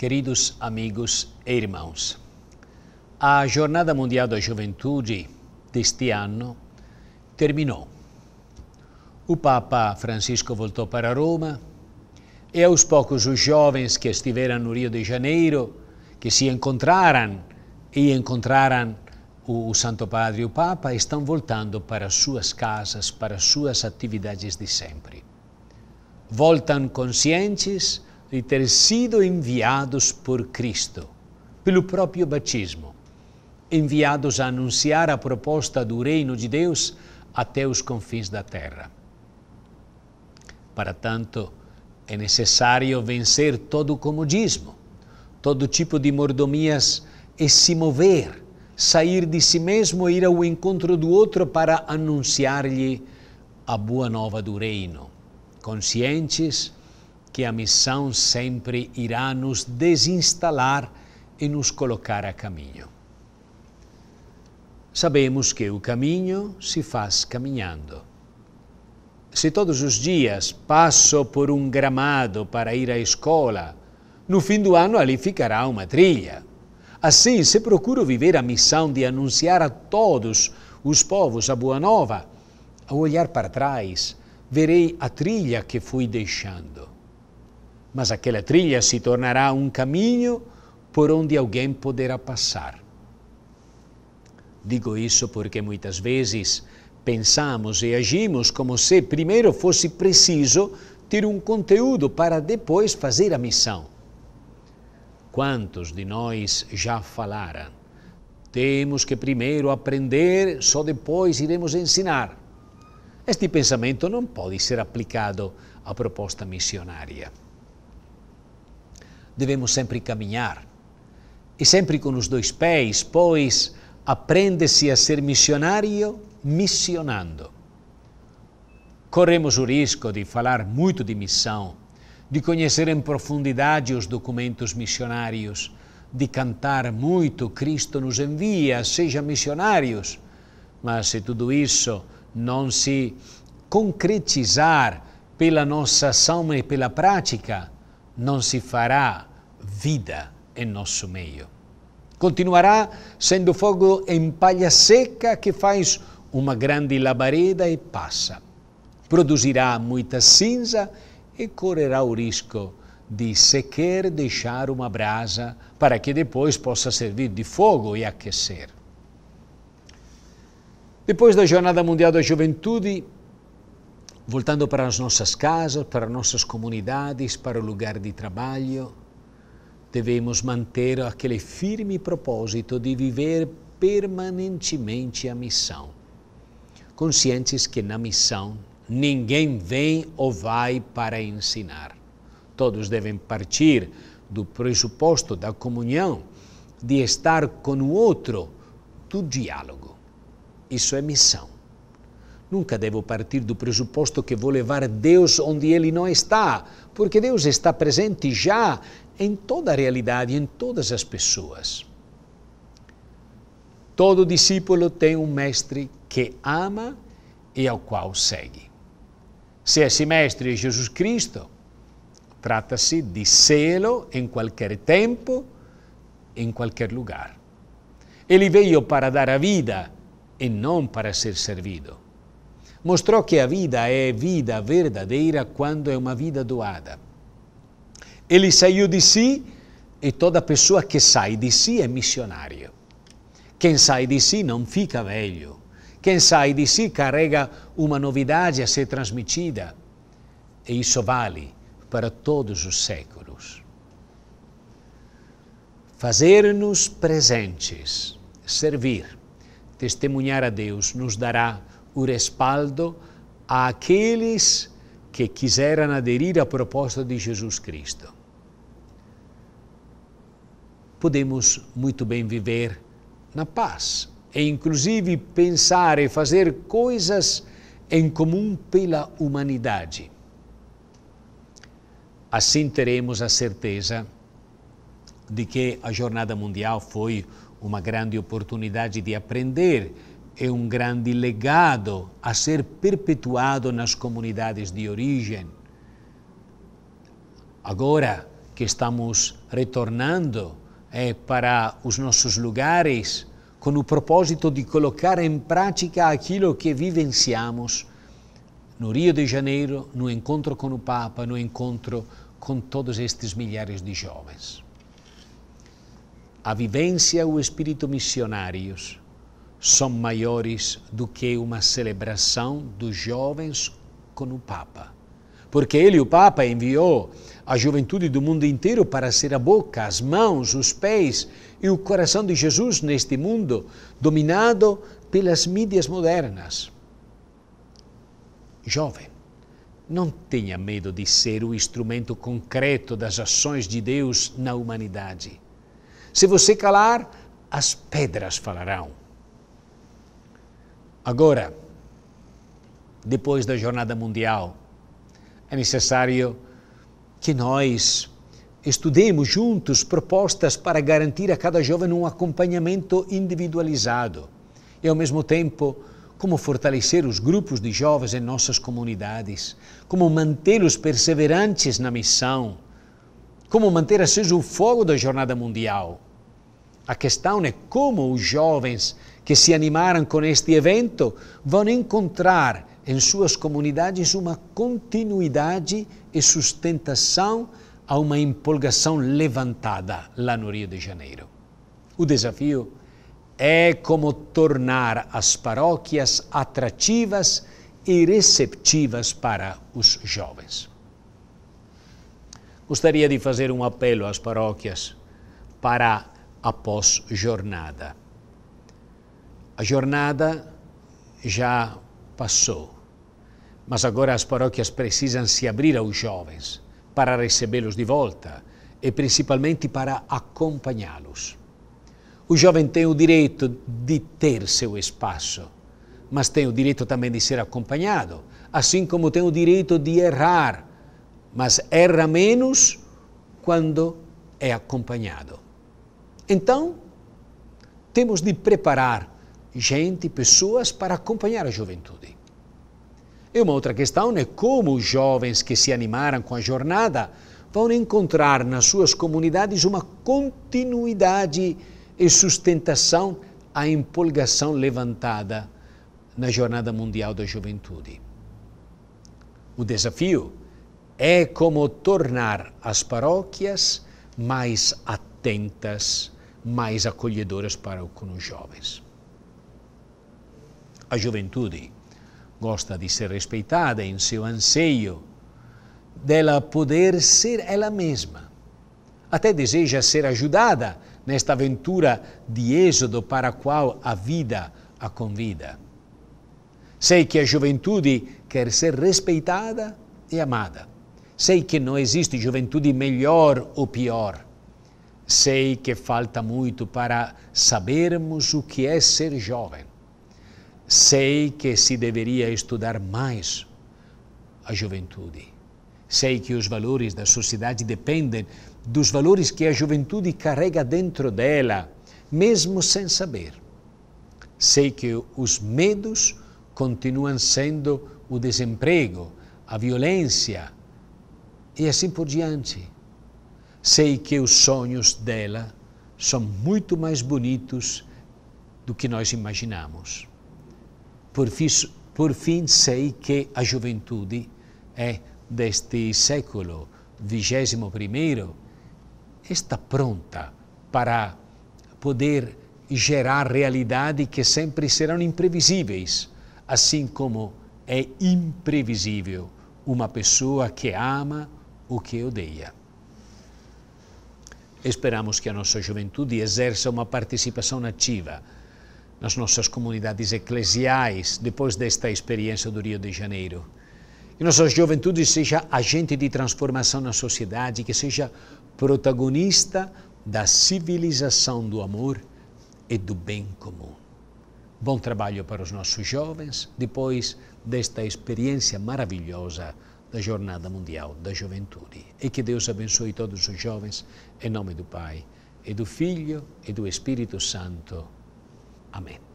Queridos amigos e irmãos, a Jornada Mundial da Juventude deste ano terminou. O Papa Francisco voltou para Roma e aos poucos os jovens que estiveram no Rio de Janeiro, que se encontraram e encontraram o, Santo Padre e o Papa, estão voltando para suas casas, para suas atividades de sempre. Voltam conscientes de ter sido enviados por Cristo, pelo próprio batismo, enviados a anunciar a proposta do reino de Deus até os confins da terra. Para tanto, é necessário vencer todo o comodismo, todo tipo de mordomias e se mover, sair de si mesmo e ir ao encontro do outro para anunciar-lhe a boa nova do reino, conscientes que a missão sempre irá nos desinstalar e nos colocar a caminho. Sabemos que o caminho se faz caminhando. Se todos os dias passo por um gramado para ir à escola, no fim do ano ali ficará uma trilha. Assim, se procuro viver a missão de anunciar a todos os povos a Boa Nova, ao olhar para trás, verei a trilha que fui deixando mas aquela trilha se tornará um caminho por onde alguém poderá passar. Digo isso porque muitas vezes pensamos e agimos como se primeiro fosse preciso ter um conteúdo para depois fazer a missão. Quantos de nós já falaram? Temos que primeiro aprender, só depois iremos ensinar. Este pensamento não pode ser aplicado à proposta missionária devemos sempre caminhar. E sempre com os dois pés, pois aprende-se a ser missionário missionando. Corremos o risco de falar muito de missão, de conhecer em profundidade os documentos missionários, de cantar muito Cristo nos envia, seja missionários, mas se tudo isso não se concretizar pela nossa ação e pela prática, não se fará vida em nosso meio. Continuará sendo fogo em palha seca que faz uma grande labareda e passa. Produzirá muita cinza e correrá o risco de sequer deixar uma brasa para que depois possa servir de fogo e aquecer. Depois da Jornada Mundial da Juventude, voltando para as nossas casas, para as nossas comunidades, para o lugar de trabalho, devemos manter aquele firme propósito de viver permanentemente a missão, conscientes que na missão ninguém vem ou vai para ensinar. Todos devem partir do pressuposto da comunhão, de estar com o outro, do diálogo. Isso é missão. Nunca devo partir do pressuposto que vou levar Deus onde Ele não está, porque Deus está presente já em toda a realidade, em todas as pessoas. Todo discípulo tem um mestre que ama e ao qual segue. Se esse mestre é Jesus Cristo, trata-se de sê-lo em qualquer tempo, em qualquer lugar. Ele veio para dar a vida e não para ser servido mostrou que a vida é vida verdadeira quando é uma vida doada. Ele saiu de si e toda pessoa que sai de si é missionário. Quem sai de si não fica velho. Quem sai de si carrega uma novidade a ser transmitida. E isso vale para todos os séculos. Fazer-nos presentes, servir, testemunhar a Deus nos dará o respaldo àqueles que quiseram aderir à proposta de Jesus Cristo. Podemos muito bem viver na paz e, inclusive, pensar e fazer coisas em comum pela humanidade. Assim teremos a certeza de que a Jornada Mundial foi uma grande oportunidade de aprender é um grande legado a ser perpetuado nas comunidades de origem. Agora que estamos retornando é, para os nossos lugares, com o propósito de colocar em prática aquilo que vivenciamos no Rio de Janeiro, no encontro com o Papa, no encontro com todos estes milhares de jovens. A vivência o espírito missionários são maiores do que uma celebração dos jovens com o Papa. Porque ele, o Papa, enviou a juventude do mundo inteiro para ser a boca, as mãos, os pés e o coração de Jesus neste mundo dominado pelas mídias modernas. Jovem, não tenha medo de ser o instrumento concreto das ações de Deus na humanidade. Se você calar, as pedras falarão. Agora, depois da Jornada Mundial, é necessário que nós estudemos juntos propostas para garantir a cada jovem um acompanhamento individualizado e, ao mesmo tempo, como fortalecer os grupos de jovens em nossas comunidades, como mantê-los perseverantes na missão, como manter aceso o fogo da jornada mundial. A questão é como os jovens que se animaram com este evento vão encontrar em suas comunidades uma continuidade e sustentação a uma empolgação levantada lá no Rio de Janeiro. O desafio é como tornar as paróquias atrativas e receptivas para os jovens. Gostaria de fazer um apelo às paróquias para a pós-jornada. A jornada já passou, mas agora as paróquias precisam se abrir aos jovens para recebê-los de volta e principalmente para acompanhá-los. O jovem tem o direito de ter seu espaço, mas tem o direito também de ser acompanhado, assim como tem o direito de errar, mas erra menos quando é acompanhado. Então, temos de preparar gente, pessoas para acompanhar a juventude. E uma outra questão é como os jovens que se animaram com a jornada vão encontrar nas suas comunidades uma continuidade e sustentação à empolgação levantada na Jornada Mundial da Juventude. O desafio é como tornar as paróquias mais atentas, mais acolhedoras para com os jovens. A juventude gosta de ser respeitada em seu anseio dela poder ser ela mesma. Até deseja ser ajudada nesta aventura de êxodo para a qual a vida a convida. Sei que a juventude quer ser respeitada e amada. Sei que não existe juventude melhor ou pior. Sei que falta muito para sabermos o que é ser jovem. Sei que se deveria estudar mais a juventude. Sei que os valores da sociedade dependem dos valores que a juventude carrega dentro dela, mesmo sem saber. Sei que os medos continuam sendo o desemprego, a violência e assim por diante. Sei que os sonhos dela são muito mais bonitos do que nós imaginamos. Por, por fim, sei que a juventude é deste século XXI está pronta para poder gerar realidades que sempre serão imprevisíveis, assim como é imprevisível uma pessoa que ama ou que odeia. Esperamos que a nossa juventude exerça uma participação ativa nas nossas comunidades eclesiais, depois desta experiência do Rio de Janeiro. Que nossa juventude seja agente de transformação na sociedade, que seja protagonista da civilização do amor e do bem comum. Bom trabalho para os nossos jovens, depois desta experiência maravilhosa da Jornada Mundial da Juventude. E que Deus abençoe todos os jovens, em nome do Pai, e do Filho e do Espírito Santo. Amén.